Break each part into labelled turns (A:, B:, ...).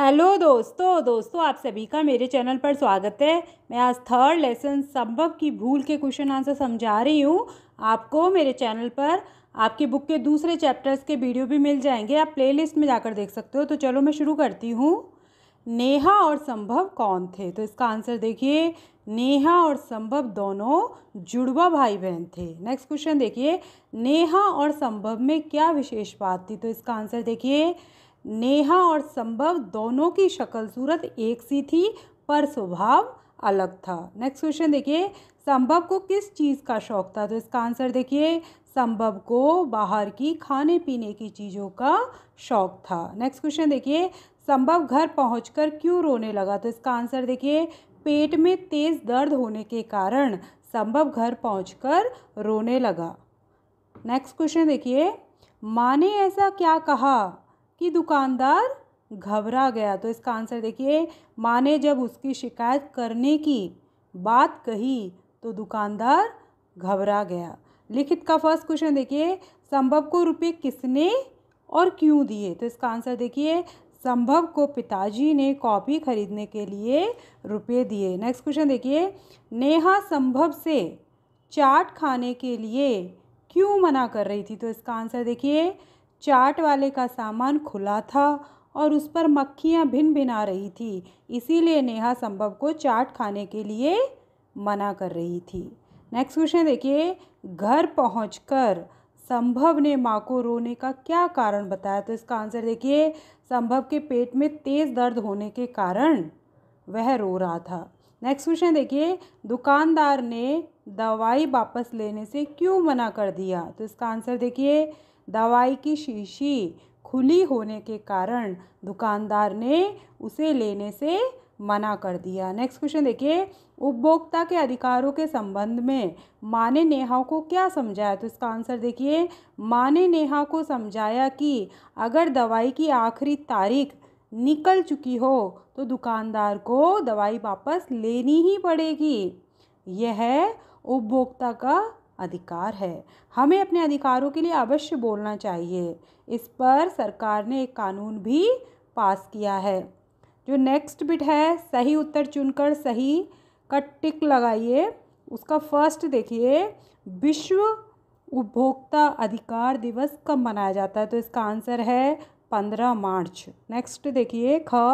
A: hello दोस्तों दोस्तों आप सभी का मेरे चैनल पर स्वागत है मैं आज थर्ड लेसन संभव की भूल के क्वेश्चन आंसर समझा रही हूँ आपको मेरे चैनल पर आपकी बुक के दूसरे चैप्टर्स के वीडियो भी मिल जाएंगे आप प्लेलिस्ट में जाकर देख सकते हो तो चलो मैं शुरू करती हूँ नेहा और संभव कौन थे तो इसका आंसर देखिए नेहा और संभव दोनों जुड़वा भाई बहन थे नेक्स्ट क्वेश्चन देखिए नेहा और संभव में क्या विशेष बात थी तो इसका आंसर देखिए नेहा और संभव दोनों की शक्ल सूरत एक सी थी पर स्वभाव अलग था नेक्स्ट क्वेश्चन देखिए संभव को किस चीज़ का शौक था तो इसका आंसर देखिए संभव को बाहर की खाने पीने की चीज़ों का शौक था नेक्स्ट क्वेश्चन देखिए संभव घर पहुंचकर क्यों रोने लगा तो इसका आंसर देखिए पेट में तेज़ दर्द होने के कारण संभव घर पहुंचकर रोने लगा नेक्स्ट क्वेश्चन देखिए माँ ने ऐसा क्या कहा कि दुकानदार घबरा गया तो इसका आंसर देखिए माँ ने जब उसकी शिकायत करने की बात कही तो दुकानदार घबरा गया लिखित का फर्स्ट क्वेश्चन देखिए संभव को रुपये किसने और क्यों दिए तो इसका आंसर देखिए संभव को पिताजी ने कॉपी खरीदने के लिए रुपये दिए नेक्स्ट क्वेश्चन देखिए नेहा संभव से चाट खाने के लिए क्यों मना कर रही थी तो इसका आंसर देखिए चाट वाले का सामान खुला था और उस पर मक्खियाँ भिन भिन आ रही थी इसीलिए नेहा संभव को चाट खाने के लिए मना कर रही थी नेक्स्ट क्वेश्चन देखिए घर पहुंचकर संभव ने माँ को रोने का क्या कारण बताया तो इसका आंसर देखिए संभव के पेट में तेज़ दर्द होने के कारण वह रो रहा था नेक्स्ट क्वेश्चन देखिए दुकानदार ने दवाई वापस लेने से क्यों मना कर दिया तो इसका आंसर देखिए दवाई की शीशी खुली होने के कारण दुकानदार ने उसे लेने से मना कर दिया नेक्स्ट क्वेश्चन देखिए उपभोक्ता के अधिकारों के संबंध में माने नेहा को क्या समझाया तो इसका आंसर देखिए माने नेहा को समझाया कि अगर दवाई की आखिरी तारीख निकल चुकी हो तो दुकानदार को दवाई वापस लेनी ही पड़ेगी यह उपभोक्ता का अधिकार है हमें अपने अधिकारों के लिए अवश्य बोलना चाहिए इस पर सरकार ने एक कानून भी पास किया है जो नेक्स्ट बिट है सही उत्तर चुनकर सही का टिक लगाइए उसका फर्स्ट देखिए विश्व उपभोक्ता अधिकार दिवस कब मनाया जाता है तो इसका आंसर है पंद्रह मार्च नेक्स्ट देखिए ख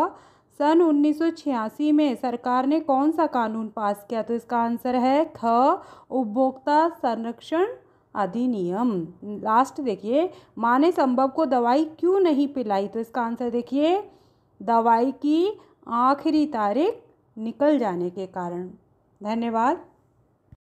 A: सन 1986 में सरकार ने कौन सा कानून पास किया तो इसका आंसर है ख उपभोक्ता संरक्षण अधिनियम लास्ट देखिए माँ ने संभव को दवाई क्यों नहीं पिलाई तो इसका आंसर देखिए दवाई की आखिरी तारीख निकल जाने के कारण धन्यवाद